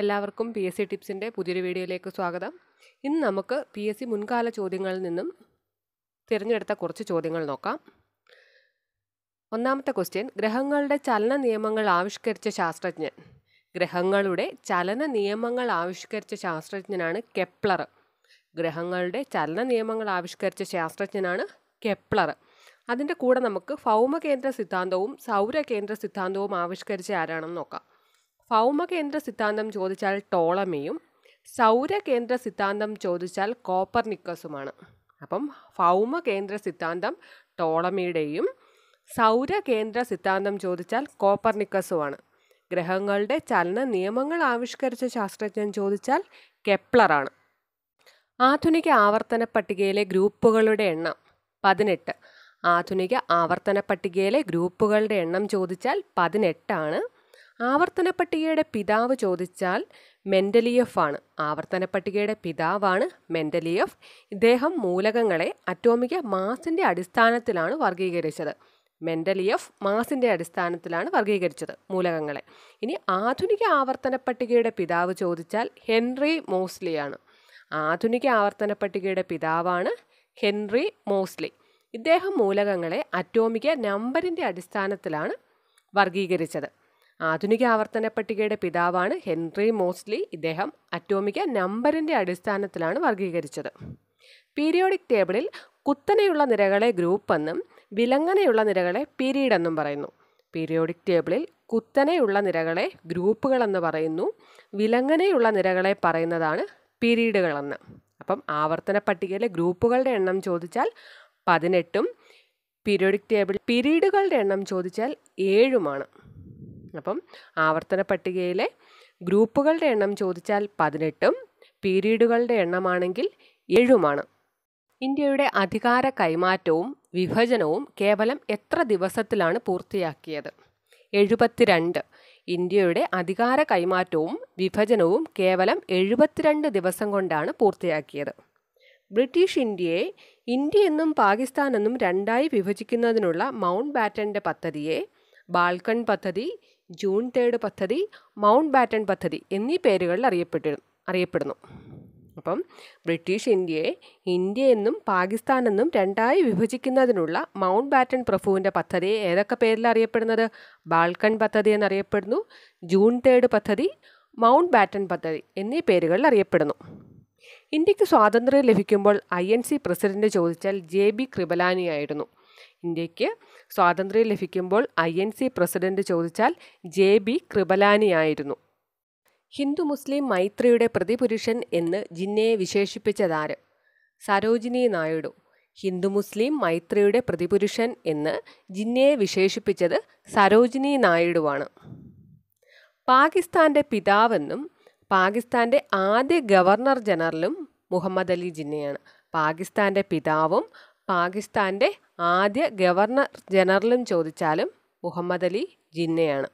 എല്ലാവർക്കും P S C ടിപ്സിൻ്റെ പുതിയൊരു വീഡിയോയിലേക്ക് സ്വാഗതം ഇന്ന് നമുക്ക് പി എസ് സി മുൻകാല ചോദ്യങ്ങളിൽ നിന്നും തിരഞ്ഞെടുത്ത കുറച്ച് ചോദ്യങ്ങൾ നോക്കാം ഒന്നാമത്തെ ക്വസ്റ്റ്യൻ ഗ്രഹങ്ങളുടെ ചലന നിയമങ്ങൾ ആവിഷ്കരിച്ച ശാസ്ത്രജ്ഞൻ ഗ്രഹങ്ങളുടെ ചലന നിയമങ്ങൾ ആവിഷ്കരിച്ച ശാസ്ത്രജ്ഞനാണ് കെപ്ലർ ഗ്രഹങ്ങളുടെ ചലന നിയമങ്ങൾ ആവിഷ്കരിച്ച ശാസ്ത്രജ്ഞനാണ് കെപ്ലർ അതിൻ്റെ കൂടെ നമുക്ക് ഭൗമകേന്ദ്ര സിദ്ധാന്തവും സൗരകേന്ദ്ര സിദ്ധാന്തവും ആവിഷ്കരിച്ച ആരാണെന്ന് നോക്കാം ഭൗമകേന്ദ്ര സിദ്ധാന്തം ചോദിച്ചാൽ ടോളമിയും സൗരകേന്ദ്ര സിദ്ധാന്തം ചോദിച്ചാൽ കോപ്പർനിക്കസുമാണ് അപ്പം ഭൗമകേന്ദ്ര സിദ്ധാന്തം ടോളമിയുടെയും സൗരകേന്ദ്ര സിദ്ധാന്തം ചോദിച്ചാൽ കോപ്പർനിക്കസുമാണ് ഗ്രഹങ്ങളുടെ ചലന നിയമങ്ങൾ ആവിഷ്കരിച്ച ശാസ്ത്രജ്ഞൻ ചോദിച്ചാൽ കെപ്ലറാണ് ആധുനിക ആവർത്തന പട്ടികയിലെ ഗ്രൂപ്പുകളുടെ എണ്ണം പതിനെട്ട് ആധുനിക ആവർത്തന പട്ടികയിലെ ഗ്രൂപ്പുകളുടെ എണ്ണം ചോദിച്ചാൽ പതിനെട്ടാണ് ആവർത്തന പട്ടികയുടെ പിതാവ് ചോദിച്ചാൽ മെൻ്റലിയഫ് ആണ് ആവർത്തന പട്ടികയുടെ പിതാവാണ് മെൻ്റലിയഫ് ഇദ്ദേഹം മൂലകങ്ങളെ അറ്റോമിക മാസിൻ്റെ അടിസ്ഥാനത്തിലാണ് വർഗീകരിച്ചത് മെൻ്റലിയഫ് മാസിൻ്റെ അടിസ്ഥാനത്തിലാണ് വർഗീകരിച്ചത് മൂലകങ്ങളെ ഇനി ആധുനിക ആവർത്തന പട്ടികയുടെ പിതാവ് ചോദിച്ചാൽ ഹെൻറി മോസ്ലി ആണ് ആധുനിക ആവർത്തന പട്ടികയുടെ പിതാവാണ് ഹെൻറി മോസ്ലി ഇദ്ദേഹം മൂലകങ്ങളെ അറ്റോമിക നമ്പറിൻ്റെ അടിസ്ഥാനത്തിലാണ് വർഗീകരിച്ചത് ആധുനിക ആവർത്തന പട്ടികയുടെ പിതാവാണ് ഹെൻറി മോസ്ലി ഇദ്ദേഹം അറ്റോമിക നമ്പറിൻ്റെ അടിസ്ഥാനത്തിലാണ് വർഗീകരിച്ചത് പീരിയോഡിക് ടേബിളിൽ കുത്തനെയുള്ള നിരകളെ ഗ്രൂപ്പ് എന്നും വിലങ്ങനെയുള്ള നിരകളെ പീരീഡ് എന്നും പറയുന്നു പീരിയോഡിക് ടേബിളിൽ കുത്തനെയുള്ള നിരകളെ ഗ്രൂപ്പുകളെന്ന് പറയുന്നു വിലങ്ങനെയുള്ള നിരകളെ പറയുന്നതാണ് പീരീഡുകളെന്ന് അപ്പം ആവർത്തന പട്ടികയിലെ ഗ്രൂപ്പുകളുടെ എണ്ണം ചോദിച്ചാൽ പതിനെട്ടും പീരിയോഡിക് ടേബിൾ പീരീഡുകളുടെ എണ്ണം ചോദിച്ചാൽ ഏഴുമാണ് അപ്പം ആവർത്തന പട്ടികയിലെ ഗ്രൂപ്പുകളുടെ എണ്ണം ചോദിച്ചാൽ പതിനെട്ടും പീരീഡുകളുടെ എണ്ണമാണെങ്കിൽ ഏഴുമാണ് ഇന്ത്യയുടെ അധികാര കൈമാറ്റവും വിഭജനവും കേവലം എത്ര ദിവസത്തിലാണ് പൂർത്തിയാക്കിയത് എഴുപത്തിരണ്ട് ഇന്ത്യയുടെ അധികാര കൈമാറ്റവും വിഭജനവും കേവലം എഴുപത്തിരണ്ട് ദിവസം കൊണ്ടാണ് പൂർത്തിയാക്കിയത് ബ്രിട്ടീഷ് ഇന്ത്യയെ ഇന്ത്യ എന്നും പാകിസ്ഥാനെന്നും രണ്ടായി വിഭജിക്കുന്നതിനുള്ള മൗണ്ട് ബാറ്റൻ്റെ പദ്ധതിയെ ബാൽക്കൺ പദ്ധതി ജൂൺ തേർഡ് പദ്ധതി മൗണ്ട് ബാറ്റൺ പദ്ധതി എന്നീ പേരുകളിൽ അറിയപ്പെട്ടു അറിയപ്പെടുന്നു അപ്പം ബ്രിട്ടീഷ് ഇന്ത്യയെ ഇന്ത്യ എന്നും പാകിസ്ഥാൻ എന്നും രണ്ടായി വിഭജിക്കുന്നതിനുള്ള മൗണ്ട് ബാറ്റൺ പ്രഭുവിൻ്റെ പദ്ധതി ഏതൊക്കെ പേരിൽ അറിയപ്പെടുന്നത് ബാൾക്കൺ പദ്ധതി എന്നറിയപ്പെടുന്നു ജൂൺ തേർഡ് പദ്ധതി മൗണ്ട് ബാറ്റൺ പദ്ധതി എന്നീ പേരുകളിൽ അറിയപ്പെടുന്നു ഇന്ത്യക്ക് സ്വാതന്ത്ര്യം ലഭിക്കുമ്പോൾ ഐ എൻ സി പ്രസിഡന്റ് ചോദിച്ചാൽ ജെ ബി കൃപലാനിയായിരുന്നു ഇന്ത്യക്ക് സ്വാതന്ത്ര്യം ലഭിക്കുമ്പോൾ ഐ എൻ സി പ്രസിഡന്റ് ചോദിച്ചാൽ ജെ ബി കൃപലാനിയായിരുന്നു ഹിന്ദു മുസ്ലിം മൈത്രിയുടെ പ്രതിപുരുഷൻ എന്ന് ജിന്നയെ വിശേഷിപ്പിച്ചതാര് സരോജിനി നായിഡു ഹിന്ദു മുസ്ലിം മൈത്രിയുടെ പ്രതിപുരുഷൻ എന്ന് ജിന്നയെ വിശേഷിപ്പിച്ചത് സരോജിനി നായിഡുവാണ് പാകിസ്ഥാൻ്റെ പിതാവെന്നും പാകിസ്ഥാൻ്റെ ആദ്യ ഗവർണർ ജനറലും മുഹമ്മദ് അലി ജിന്നയാണ് പാകിസ്ഥാൻ്റെ പിതാവും പാകിസ്ഥാൻ്റെ ആദ്യ ഗവർണർ ജനറലും ചോദിച്ചാലും മുഹമ്മദ് അലി ജിന്നയാണ്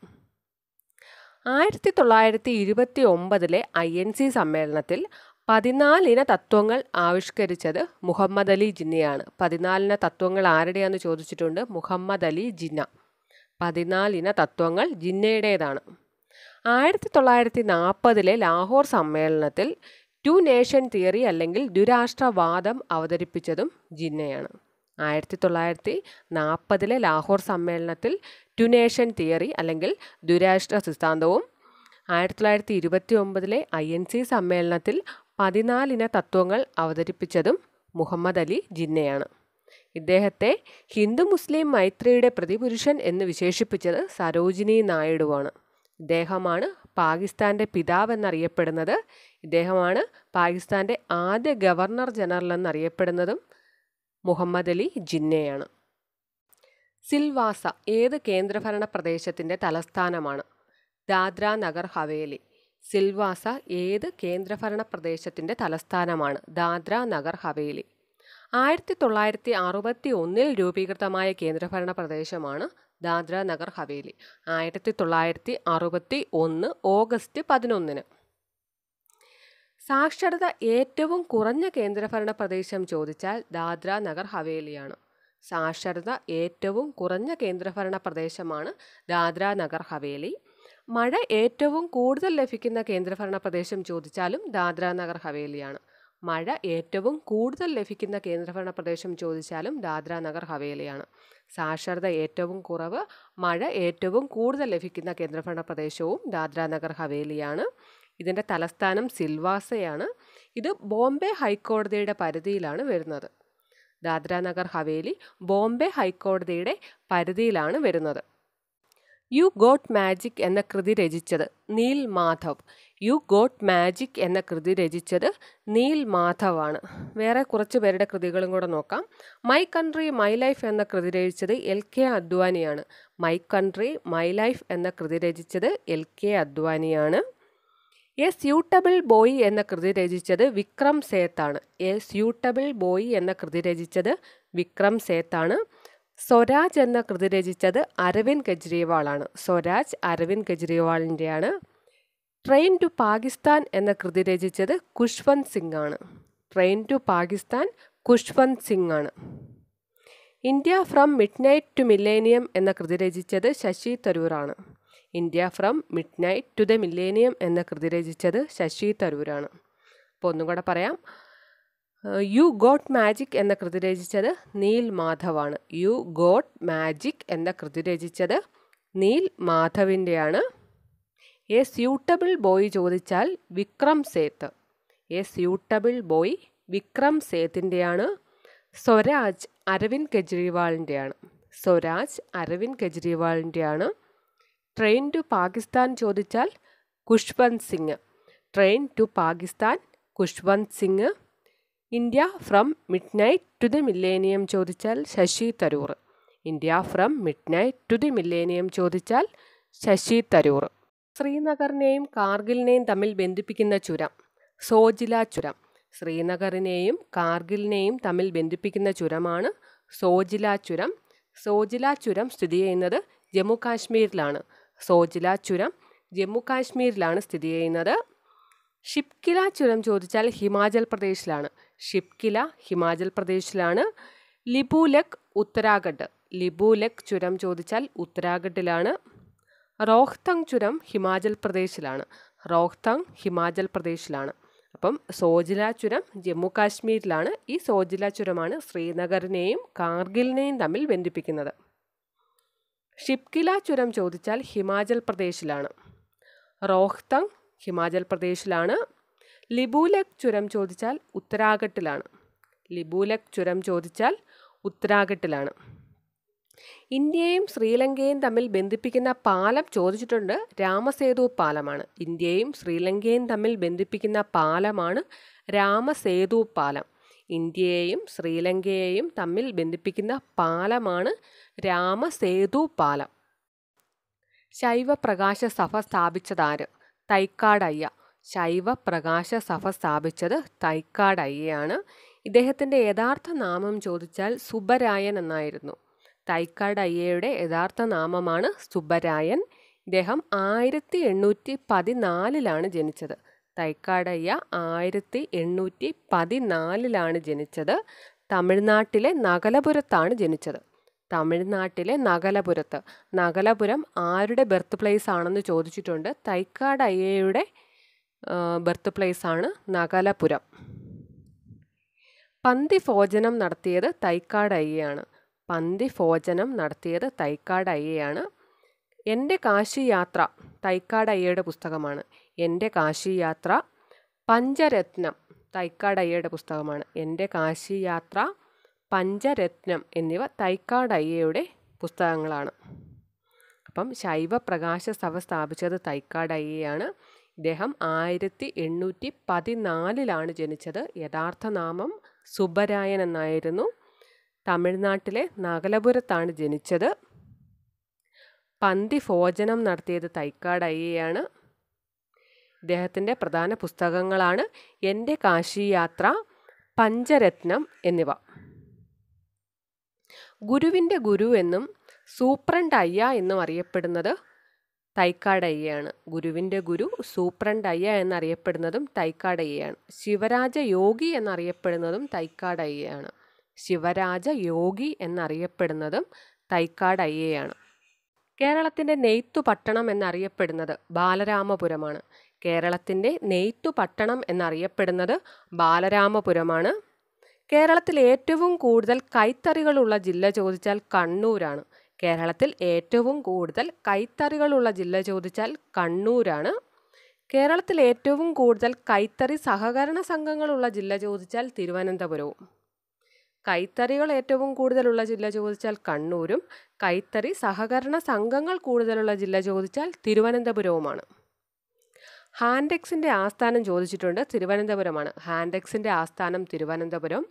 ആയിരത്തി തൊള്ളായിരത്തി ഇരുപത്തി ഒമ്പതിലെ ഐ എൻ സി സമ്മേളനത്തിൽ പതിനാലിന തത്വങ്ങൾ ആവിഷ്കരിച്ചത് മുഹമ്മദ് അലി ജിന്നയാണ് പതിനാലിന തത്വങ്ങൾ ആരുടെയാണെന്ന് ചോദിച്ചിട്ടുണ്ട് മുഹമ്മദ് അലി ജിന്ന പതിനാലിന തത്വങ്ങൾ ജിന്നയുടേതാണ് ആയിരത്തി തൊള്ളായിരത്തി നാൽപ്പതിലെ ലാഹോർ സമ്മേളനത്തിൽ ടു നേഷൻ തിയറി അല്ലെങ്കിൽ ദുരാഷ്ട്രവാദം അവതരിപ്പിച്ചതും ജിന്നയാണ് ആയിരത്തി തൊള്ളായിരത്തി നാൽപ്പതിലെ ലാഹോർ സമ്മേളനത്തിൽ ടു നേഷൻ തിയറി അല്ലെങ്കിൽ ദുരാഷ്ട്ര സിദ്ധാന്തവും ആയിരത്തി തൊള്ളായിരത്തി ഇരുപത്തി ഒമ്പതിലെ ഐ എൻ സി സമ്മേളനത്തിൽ പതിനാലിന തത്വങ്ങൾ അവതരിപ്പിച്ചതും മുഹമ്മദ് അലി ജിന്നയാണ് ഇദ്ദേഹത്തെ ഹിന്ദു മുസ്ലിം മൈത്രിയുടെ പ്രതിപുരുഷൻ എന്ന് വിശേഷിപ്പിച്ചത് സരോജിനി നായിഡുവാണ് ഇദ്ദേഹമാണ് പാകിസ്ഥാൻ്റെ പിതാവ് എന്നറിയപ്പെടുന്നത് ഇദ്ദേഹമാണ് പാകിസ്ഥാൻ്റെ ആദ്യ ഗവർണർ ജനറൽ എന്നറിയപ്പെടുന്നതും മുഹമ്മദ് അലി ജിന്നയാണ് സിൽവാസ ഏത് കേന്ദ്രഭരണ പ്രദേശത്തിൻ്റെ തലസ്ഥാനമാണ് ദാദ്ര നഗർ ഹവേലി സിൽവാസ ഏത് കേന്ദ്രഭരണ പ്രദേശത്തിൻ്റെ തലസ്ഥാനമാണ് ദാദ്ര നഗർ ഹവേലി ആയിരത്തി തൊള്ളായിരത്തി അറുപത്തി ഒന്നിൽ രൂപീകൃതമായ കേന്ദ്രഭരണ പ്രദേശമാണ് ദാദ്ര നഗർ ഹവേലി ആയിരത്തി തൊള്ളായിരത്തി അറുപത്തി ഒന്ന് ഓഗസ്റ്റ് പതിനൊന്നിന് സാക്ഷരത ഏറ്റവും കുറഞ്ഞ കേന്ദ്രഭരണ പ്രദേശം ചോദിച്ചാൽ ദാദ്ര നഗർ ഹവേലിയാണ് സാക്ഷരത ഏറ്റവും കുറഞ്ഞ കേന്ദ്രഭരണ പ്രദേശമാണ് ദാദ്ര നഗർ ഹവേലി മഴ ഏറ്റവും കൂടുതൽ ലഭിക്കുന്ന കേന്ദ്രഭരണ പ്രദേശം ചോദിച്ചാലും ദാദ്ര നഗർ ഹവേലിയാണ് മഴ ഏറ്റവും കൂടുതൽ ലഭിക്കുന്ന കേന്ദ്രഭരണ പ്രദേശം ചോദിച്ചാലും ദാദ്ര നഗർ ഹവേലിയാണ് സാക്ഷരത ഏറ്റവും കുറവ് മഴ ഏറ്റവും കൂടുതൽ ലഭിക്കുന്ന കേന്ദ്രഭരണ പ്രദേശവും ദാദ്ര നഗർ ഹവേലിയാണ് ഇതിൻ്റെ തലസ്ഥാനം സിൽവാസയാണ് ഇത് ബോംബെ ഹൈക്കോടതിയുടെ പരിധിയിലാണ് വരുന്നത് ദാദ്ര നഗർ ഹവേലി ബോംബെ ഹൈക്കോടതിയുടെ പരിധിയിലാണ് വരുന്നത് യു ഗോട്ട് മാജിക് എന്ന കൃതി രചിച്ചത് Neel Madhav you got magic എന്ന കൃതി രചിച്ചത് നീൽ മാധവാണ് വേറെ കുറച്ച് പേരുടെ കൃതികളും കൂടെ നോക്കാം മൈ കൺട്രി മൈ ലൈഫ് എന്ന കൃതി രചിച്ചത് എൽ കെ അദ്വാനിയാണ് മൈ കൺട്രി മൈ ലൈഫ് എന്ന കൃതി രചിച്ചത് എൽ കെ അദ്വാനിയാണ് എ സ്യൂട്ടബിൾ ബോയ് എന്ന കൃതി രചിച്ചത് വിക്രം സേത്താണ് എ സ്യൂട്ടബിൾ ബോയ് എന്ന കൃതി രചിച്ചത് വിക്രം സേത്താണ് സ്വരാജ് എന്ന കൃതി രചിച്ചത് അരവിന്ദ് കെജ്രിവാളാണ് സ്വരാജ് അരവിന്ദ് കെജ്രിവാളിൻ്റെയാണ് ട്രെയിൻ ടു പാകിസ്ഥാൻ എന്ന കൃതി രചിച്ചത് ഖുഷ്വന്ത് സിംഗ് ആണ് ട്രെയിൻ ടു പാകിസ്ഥാൻ ഖുഷ്വന്ത് സിംഗ് ആണ് India from midnight to millennium എന്ന കൃതി രചിച്ചത് ശശി തരൂറാണ് India from midnight to the millennium എന്ന കൃതി രചിച്ചത് ശശി തരൂരാണ് അപ്പോൾ ഒന്നും കൂടെ പറയാം യു ഗോട്ട് മാജിക് എന്ന കൃതി രചിച്ചത് നീൽ മാധവാണ് യു ഗോട്ട് മാജിക് എന്ന കൃതി രചിച്ചത് നീൽ മാധവിൻ്റെയാണ് എ സ്യൂട്ടബിൾ ബോയ് ചോദിച്ചാൽ Vikram Seth a suitable boy Vikram സേത്തിൻ്റെയാണ് സ്വരാജ് അരവിന്ദ് കെജ്രിവാളിൻ്റെയാണ് സ്വരാജ് അരവിന്ദ് കെജ്രിവാളിൻ്റെയാണ് ട്രെയിൻ ടു പാകിസ്ഥാൻ ചോദിച്ചാൽ Khushwant Singh train to Pakistan Khushwant Singh India from midnight to the millennium ചോദിച്ചാൽ Shashi Tharoor India from midnight to the millennium ചോദിച്ചാൽ ശശി തരൂർ ശ്രീനഗറിനെയും കാർഗിലിനെയും തമ്മിൽ ബന്ധിപ്പിക്കുന്ന ചുരം സോജില ചുരം ശ്രീനഗറിനെയും കാർഗിലിനെയും തമ്മിൽ ബന്ധിപ്പിക്കുന്ന ചുരമാണ് സോജില ചുരം സോജില ചുരം സ്ഥിതി ചെയ്യുന്നത് ജമ്മു കാശ്മീരിലാണ് സോജില ചുരം ജമ്മു കാശ്മീരിലാണ് സ്ഥിതി ചെയ്യുന്നത് ഷിപ്കില ചുരം ചോദിച്ചാൽ ഹിമാചൽ പ്രദേശിലാണ് ഷിപ്കില ഹിമാചൽ പ്രദേശിലാണ് ലിബുലക് ഉത്തരാഖണ്ഡ് ലിബുലക് ചുരം ചോദിച്ചാൽ ഉത്തരാഖണ്ഡിലാണ് റോഹ്തങ് ചുരം ഹിമാചൽ പ്രദേശിലാണ് റോഹ്തങ് ഹിമാചൽ പ്രദേശിലാണ് അപ്പം സോജില ചുരം ജമ്മു കാശ്മീരിലാണ് ഈ സോജില ചുരമാണ് ശ്രീനഗറിനെയും കാർഗിലിനെയും തമ്മിൽ ബന്ധിപ്പിക്കുന്നത് ഷിപ്കില ചുരം ചോദിച്ചാൽ ഹിമാചൽ പ്രദേശിലാണ് റോഹ്തങ് ഹിമാചൽ പ്രദേശിലാണ് ലിബൂലക് ചുരം ചോദിച്ചാൽ ഉത്തരാഘട്ടിലാണ് ലിബൂലക് ചുരം ചോദിച്ചാൽ ഉത്തരാഘട്ടിലാണ് ഇന്ത്യയും ശ്രീലങ്കയും തമ്മിൽ ബന്ധിപ്പിക്കുന്ന പാലം ചോദിച്ചിട്ടുണ്ട് രാമസേതു പാലമാണ് ഇന്ത്യയും ശ്രീലങ്കയും തമ്മിൽ ബന്ധിപ്പിക്കുന്ന പാലമാണ് രാമസേതു പാലം ഇന്ത്യയെയും ശ്രീലങ്കയെയും തമ്മിൽ ബന്ധിപ്പിക്കുന്ന പാലമാണ് രാമസേതു പാലം ശൈവപ്രകാശ സഭ സ്ഥാപിച്ചതാര് തൈക്കാടയ്യ ശൈവ പ്രകാശ സഭ സ്ഥാപിച്ചത് തൈക്കാടയ്യയാണ് ഇദ്ദേഹത്തിൻ്റെ യഥാർത്ഥ നാമം ചോദിച്ചാൽ സുബരായൻ എന്നായിരുന്നു തൈക്കാട് അയ്യയുടെ യഥാർത്ഥ നാമമാണ് സുബരായൻ ഇദ്ദേഹം ആയിരത്തി എണ്ണൂറ്റി പതിനാലിലാണ് ജനിച്ചത് തൈക്കാടയ്യ ആയിരത്തി എണ്ണൂറ്റി പതിനാലിലാണ് ജനിച്ചത് തമിഴ്നാട്ടിലെ നഗലപുരത്താണ് ജനിച്ചത് തമിഴ്നാട്ടിലെ നഗലപുരത്ത് നഗലപുരം ആരുടെ ബെർത്ത് പ്ലേസ് ആണെന്ന് ചോദിച്ചിട്ടുണ്ട് തൈക്കാട് അയ്യയുടെ ബെർത്ത് പ്ലേസ് ആണ് നഗലപുരം പന്തി ഭോജനം നടത്തിയത് തൈക്കാട് അയ്യയാണ് പന്തി ഭോജനം നടത്തിയത് തൈക്കാട് അയ്യയാണ് എൻ്റെ കാശി യാത്ര തൈക്കാട് അയ്യയുടെ പുസ്തകമാണ് എൻ്റെ കാശി യാത്ര പഞ്ചരത്നം തൈക്കാട് അയ്യയുടെ പുസ്തകമാണ് എൻ്റെ കാശി യാത്ര പഞ്ചരത്നം എന്നിവ തൈക്കാട് അയ്യയുടെ പുസ്തകങ്ങളാണ് അപ്പം ശൈവ പ്രകാശ സഭ സ്ഥാപിച്ചത് തൈക്കാട് അയ്യയാണ് ഇദ്ദേഹം ആയിരത്തി എണ്ണൂറ്റി പതിനാലിലാണ് ജനിച്ചത് യഥാർത്ഥ നാമം സുബരായൻ എന്നായിരുന്നു തമിഴ്നാട്ടിലെ നഗലപുരത്താണ് ജനിച്ചത് പന്തി ഭോജനം നടത്തിയത് തൈക്കാട് അയ്യയാണ് ഇദ്ദേഹത്തിൻ്റെ പ്രധാന പുസ്തകങ്ങളാണ് എൻ്റെ കാശി യാത്ര പഞ്ചരത്നം എന്നിവ ഗുരുവിൻ്റെ ഗുരു എന്നും സൂപ്രണ്ട് അയ്യ എന്നും അറിയപ്പെടുന്നത് തൈക്കാടയ്യാണ് ഗുരുവിൻ്റെ ഗുരു സൂപ്രണ്ട് അയ്യ എന്നറിയപ്പെടുന്നതും തൈക്കാടയ്യാണ് ശിവരാജ യോഗി എന്നറിയപ്പെടുന്നതും തൈക്കാടയ്യാണ് ശിവരാജ യോഗി എന്നറിയപ്പെടുന്നതും തൈക്കാടയ്യയാണ് കേരളത്തിൻ്റെ നെയ്ത്തു പട്ടണം എന്നറിയപ്പെടുന്നത് ബാലരാമപുരമാണ് കേരളത്തിൻ്റെ നെയ്ത്തു പട്ടണം എന്നറിയപ്പെടുന്നത് ബാലരാമപുരമാണ് കേരളത്തിൽ ഏറ്റവും കൂടുതൽ കൈത്തറികളുള്ള ജില്ല ചോദിച്ചാൽ കണ്ണൂരാണ് കേരളത്തിൽ ഏറ്റവും കൂടുതൽ കൈത്തറികളുള്ള ജില്ല ചോദിച്ചാൽ കണ്ണൂരാണ് കേരളത്തിൽ ഏറ്റവും കൂടുതൽ കൈത്തറി സഹകരണ സംഘങ്ങളുള്ള ജില്ല ചോദിച്ചാൽ തിരുവനന്തപുരവും കൈത്തറികൾ ഏറ്റവും കൂടുതലുള്ള ജില്ല ചോദിച്ചാൽ കണ്ണൂരും കൈത്തറി സഹകരണ സംഘങ്ങൾ കൂടുതലുള്ള ജില്ല ചോദിച്ചാൽ തിരുവനന്തപുരവുമാണ് ഹാൻഡെക്സിൻ്റെ ആസ്ഥാനം ചോദിച്ചിട്ടുണ്ട് തിരുവനന്തപുരമാണ് ഹാൻഡെക്സിൻ്റെ ആസ്ഥാനം തിരുവനന്തപുരം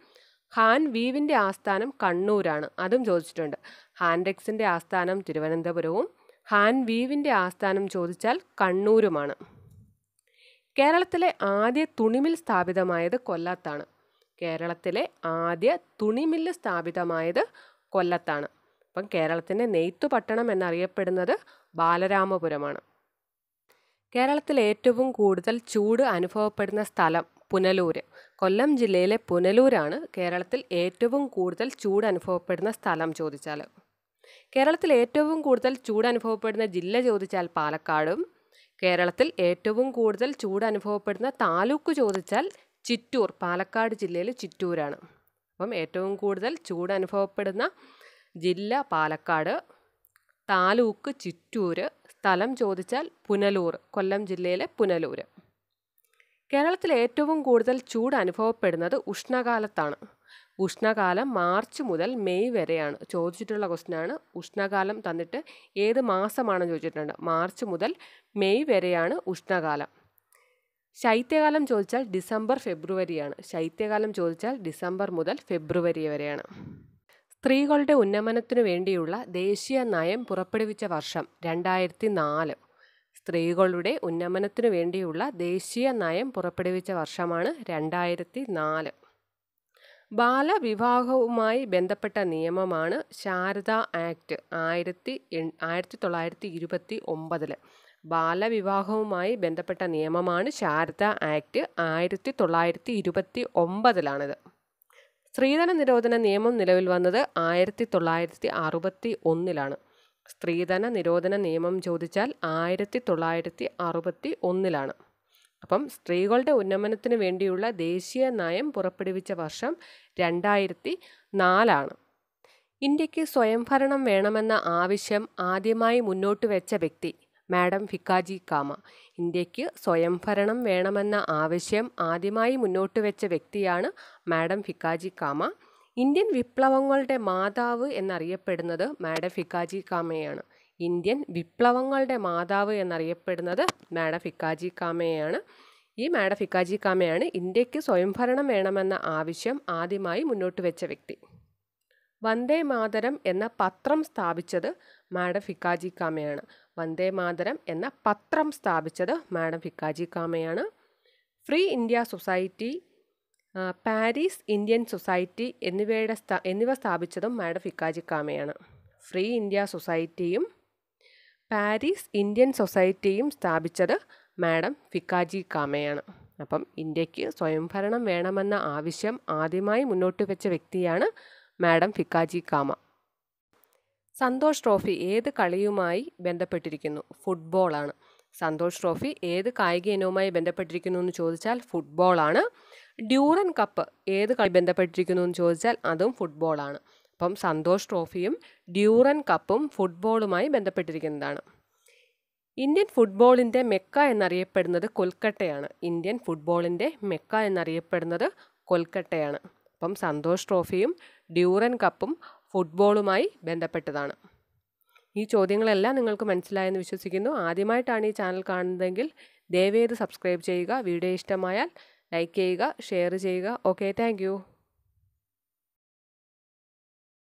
ഹാൻ വീവിൻ്റെ ആസ്ഥാനം കണ്ണൂരാണ് അതും ചോദിച്ചിട്ടുണ്ട് ഹാൻഡെക്സിൻ്റെ ആസ്ഥാനം തിരുവനന്തപുരവും ഹാൻ വീവിൻ്റെ ആസ്ഥാനം ചോദിച്ചാൽ കണ്ണൂരുമാണ് കേരളത്തിലെ ആദ്യ തുണിമിൽ സ്ഥാപിതമായത് കൊല്ലത്താണ് കേരളത്തിലെ ആദ്യ തുണിമില്ല് സ്ഥാപിതമായത് കൊല്ലത്താണ് അപ്പം കേരളത്തിൻ്റെ നെയ്ത്തു പട്ടണം എന്നറിയപ്പെടുന്നത് ബാലരാമപുരമാണ് കേരളത്തിൽ ഏറ്റവും കൂടുതൽ ചൂട് അനുഭവപ്പെടുന്ന സ്ഥലം പുനലൂർ കൊല്ലം ജില്ലയിലെ പുനലൂരാണ് കേരളത്തിൽ ഏറ്റവും കൂടുതൽ ചൂട് അനുഭവപ്പെടുന്ന സ്ഥലം ചോദിച്ചാൽ കേരളത്തിൽ ഏറ്റവും കൂടുതൽ ചൂട് അനുഭവപ്പെടുന്ന ജില്ല ചോദിച്ചാൽ പാലക്കാടും കേരളത്തിൽ ഏറ്റവും കൂടുതൽ ചൂട് അനുഭവപ്പെടുന്ന താലൂക്ക് ചോദിച്ചാൽ ചിറ്റൂർ പാലക്കാട് ജില്ലയിൽ ചിറ്റൂരാണ് അപ്പം ഏറ്റവും കൂടുതൽ ചൂട് അനുഭവപ്പെടുന്ന ജില്ല പാലക്കാട് താലൂക്ക് ചിറ്റൂര് സ്ഥലം ചോദിച്ചാൽ പുനലൂർ കൊല്ലം ജില്ലയിലെ പുനലൂർ കേരളത്തിൽ ഏറ്റവും കൂടുതൽ ചൂട് അനുഭവപ്പെടുന്നത് ഉഷ്ണകാലത്താണ് ഉഷ്ണകാലം മാർച്ച് മുതൽ മെയ് വരെയാണ് ചോദിച്ചിട്ടുള്ള ആണ് ഉഷ്ണകാലം തന്നിട്ട് ഏത് മാസമാണെന്ന് ചോദിച്ചിട്ടുണ്ട് മാർച്ച് മുതൽ മെയ് വരെയാണ് ഉഷ്ണകാലം ശൈത്യകാലം ചോദിച്ചാൽ ഡിസംബർ ഫെബ്രുവരിയാണ് ശൈത്യകാലം ചോദിച്ചാൽ ഡിസംബർ മുതൽ ഫെബ്രുവരി വരെയാണ് സ്ത്രീകളുടെ ഉന്നമനത്തിനു വേണ്ടിയുള്ള ദേശീയ നയം പുറപ്പെടുവിച്ച വർഷം രണ്ടായിരത്തി നാല് സ്ത്രീകളുടെ ഉന്നമനത്തിനു വേണ്ടിയുള്ള ദേശീയ നയം പുറപ്പെടുവിച്ച വർഷമാണ് രണ്ടായിരത്തി നാല് ബാലവിവാഹവുമായി ബന്ധപ്പെട്ട നിയമമാണ് ശാരദ ആക്ട് ആയിരത്തി ആയിരത്തി തൊള്ളായിരത്തി ഇരുപത്തി ഒമ്പതിൽ ബാലവിവാഹവുമായി ബന്ധപ്പെട്ട നിയമമാണ് ശാരദ ആക്ട് ആയിരത്തി തൊള്ളായിരത്തി ഇരുപത്തി ഒമ്പതിലാണിത് സ്ത്രീധന നിരോധന നിയമം നിലവിൽ വന്നത് ആയിരത്തി തൊള്ളായിരത്തി അറുപത്തി ഒന്നിലാണ് സ്ത്രീധന നിരോധന നിയമം ചോദിച്ചാൽ ആയിരത്തി തൊള്ളായിരത്തി അറുപത്തി ഒന്നിലാണ് അപ്പം സ്ത്രീകളുടെ ഉന്നമനത്തിന് വേണ്ടിയുള്ള ദേശീയ നയം പുറപ്പെടുവിച്ച വർഷം രണ്ടായിരത്തി നാലാണ് ഇന്ത്യക്ക് സ്വയംഭരണം വേണമെന്ന ആവശ്യം ആദ്യമായി മുന്നോട്ട് വെച്ച വ്യക്തി മാഡം ഫിക്കാജി കാമ ഇന്ത്യക്ക് സ്വയംഭരണം വേണമെന്ന ആവശ്യം ആദ്യമായി മുന്നോട്ട് വെച്ച വ്യക്തിയാണ് മാഡം ഫിക്കാജി കാമ ഇന്ത്യൻ വിപ്ലവങ്ങളുടെ മാതാവ് എന്നറിയപ്പെടുന്നത് മാഡം ഫിക്കാജി കാമയാണ് ഇന്ത്യൻ വിപ്ലവങ്ങളുടെ മാതാവ് എന്നറിയപ്പെടുന്നത് മാഡം ഫിക്കാജി കാമയാണ് ഈ മാഡം ഫിക്കാജി കാമയാണ് ഇന്ത്യക്ക് സ്വയംഭരണം വേണമെന്ന ആവശ്യം ആദ്യമായി മുന്നോട്ട് വെച്ച വ്യക്തി വന്ദേ മാതരം എന്ന പത്രം സ്ഥാപിച്ചത് മാഡം ഫിക്കാജി കാമയാണ് വന്ദേ മാതരം എന്ന പത്രം സ്ഥാപിച്ചത് മാഡം ഫിക്കാജി കാമയാണ് free India society Paris Indian society എന്നിവയുടെ സ്ഥാ എന്നിവ സ്ഥാപിച്ചതും മാഡം ഫിക്കാജി കാമയാണ് ഫ്രീ ഇന്ത്യ സൊസൈറ്റിയും പാരീസ് ഇന്ത്യൻ സൊസൈറ്റിയും സ്ഥാപിച്ചത് മാഡം ഫിക്കാജി കാമയാണ് അപ്പം ഇന്ത്യക്ക് സ്വയംഭരണം വേണമെന്ന ആവശ്യം ആദ്യമായി മുന്നോട്ട് വെച്ച വ്യക്തിയാണ് മാഡം ഫിക്കാജി കാമ സന്തോഷ് ട്രോഫി ഏത് കളിയുമായി ബന്ധപ്പെട്ടിരിക്കുന്നു ഫുട്ബോളാണ് സന്തോഷ് ട്രോഫി ഏത് കായിക ഇനവുമായി ബന്ധപ്പെട്ടിരിക്കുന്നു എന്ന് ചോദിച്ചാൽ ഫുട്ബോളാണ് ഡ്യൂറൻ കപ്പ് ഏത് കളി ബന്ധപ്പെട്ടിരിക്കുന്നു എന്ന് ചോദിച്ചാൽ അതും ഫുട്ബോളാണ് അപ്പം സന്തോഷ് ട്രോഫിയും ഡ്യൂറൻ കപ്പും ഫുട്ബോളുമായി ബന്ധപ്പെട്ടിരിക്കുന്നതാണ് ഇന്ത്യൻ ഫുട്ബോളിൻ്റെ മെക്ക എന്നറിയപ്പെടുന്നത് കൊൽക്കട്ടയാണ് ഇന്ത്യൻ ഫുട്ബോളിൻ്റെ മെക്ക എന്നറിയപ്പെടുന്നത് കൊൽക്കട്ടയാണ് ഒപ്പം സന്തോഷ് ട്രോഫിയും ഡ്യൂറൻ കപ്പും ഫുട്ബോളുമായി ബന്ധപ്പെട്ടതാണ് ഈ ചോദ്യങ്ങളെല്ലാം നിങ്ങൾക്ക് മനസ്സിലായെന്ന് വിശ്വസിക്കുന്നു ആദ്യമായിട്ടാണ് ഈ ചാനൽ കാണുന്നതെങ്കിൽ ദയവേത് സബ്സ്ക്രൈബ് ചെയ്യുക വീഡിയോ ഇഷ്ടമായാൽ ലൈക്ക് ചെയ്യുക ഷെയർ ചെയ്യുക ഓക്കെ താങ്ക്